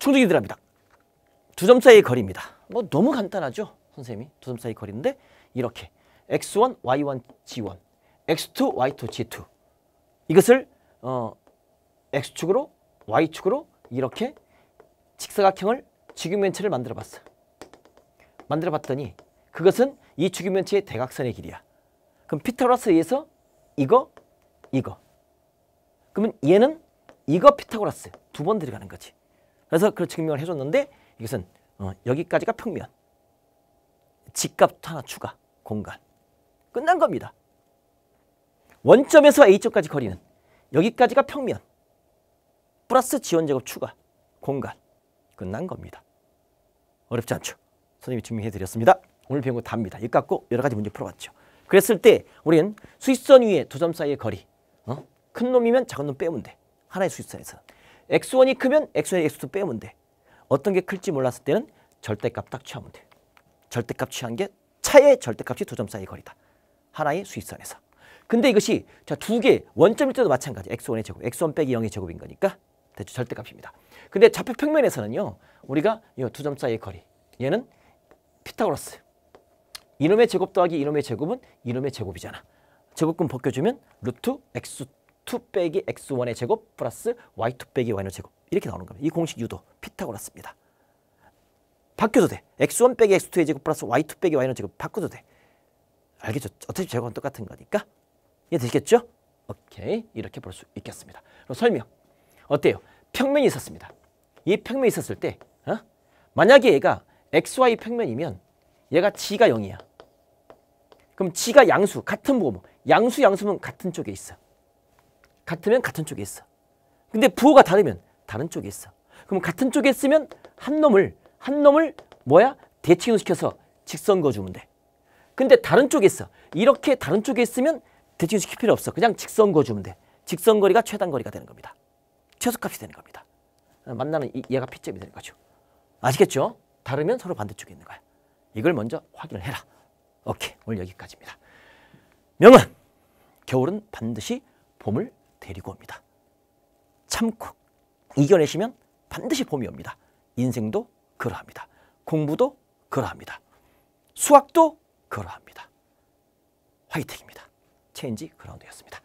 충족이 들어갑니다. 두 점 사이의 거리입니다. 뭐 너무 간단하죠? 선생님이 두 점 사이 거리인데 이렇게 x1, y1, g1 x2, y2, g2 이것을 어, x축으로 y축으로 이렇게 직사각형을 직육면체를 만들어봤어. 만들어봤더니 그것은 이 직육면체의 대각선의 길이야. 그럼 피타고라스에 의해서 이거, 이거. 그러면 얘는 이거 피타고라스 두 번 들어가는 거지. 그래서 그걸 증명을 해줬는데 이것은 어, 여기까지가 평면. 집값 하나 추가, 공간. 끝난 겁니다. 원점에서 A점까지 거리는 여기까지가 평면. 플러스 지원제곱 추가, 공간. 끝난 겁니다. 어렵지 않죠? 선생님이 증명해드렸습니다. 오늘 배운 거 답니다. 이거 갖고 여러 가지 문제 풀어봤죠. 그랬을 때 우리는 수익선 위에 두 점 사이의 거리. 어? 큰 놈이면 작은 놈 빼면 돼. 하나의 수익선에서. x1이 크면 x1의 x2 빼면 돼. 어떤 게 클지 몰랐을 때는 절대값 딱 취하면 돼. 절대값 취한 게 차의 절대값이 두 점 사이의 거리다. 하나의 수익선에서. 근데 이것이 자 두 개 원점일 때도 마찬가지. x1의 제곱, x1 빼기 0의 제곱인 거니까 대충 절대값입니다. 근데 좌표 평면에서는요. 우리가 이 두 점 사이의 거리. 얘는 피타고라스. 이놈의 제곱 더하기 이놈의 제곱은 이놈의 제곱이잖아. 제곱근 벗겨주면 루트 x 2 x2 빼기 x1의 제곱 플러스 y2 빼기 y의 제곱 이렇게 나오는 겁니다. 이 공식 유도 피타고라스입니다. 바뀌어도 돼. x1 빼기 x2의 제곱 플러스 y2 빼기 y는 제곱 바꿔도 돼. 알겠죠? 어차피 제곱은 똑같은 거니까. 이해되시겠죠? 오케이. 이렇게 볼 수 있겠습니다. 그럼 설명. 어때요? 평면이 있었습니다. 이 평면이 있었을 때 어? 만약에 얘가 xy 평면이면 얘가 g가 0이야. 그럼 g가 양수, 같은 부호 양수, 양수면 같은 쪽에 있어. 같으면 같은 쪽에 있어. 근데 부호가 다르면 다른 쪽에 있어. 그럼 같은 쪽에 있으면 한 놈을 한 놈을 뭐야? 대칭시켜서 직선 그어주면 돼. 근데 다른 쪽에 있어. 이렇게 다른 쪽에 있으면 대칭시킬 필요 없어. 그냥 직선 그어주면 돼. 직선 거리가 최단 거리가 되는 겁니다. 최소값이 되는 겁니다. 아, 만나는 이, 얘가 피점이 되는 거죠. 아시겠죠? 다르면 서로 반대쪽에 있는 거야. 이걸 먼저 확인을 해라. 오케이, 오늘 여기까지입니다. 명은 겨울은 반드시 봄을 데리고 옵니다. 참고 이겨내시면 반드시 봄이 옵니다. 인생도 그러합니다. 공부도 그러합니다. 수학도 그러합니다. 화이팅입니다. 체인지 그라운드였습니다.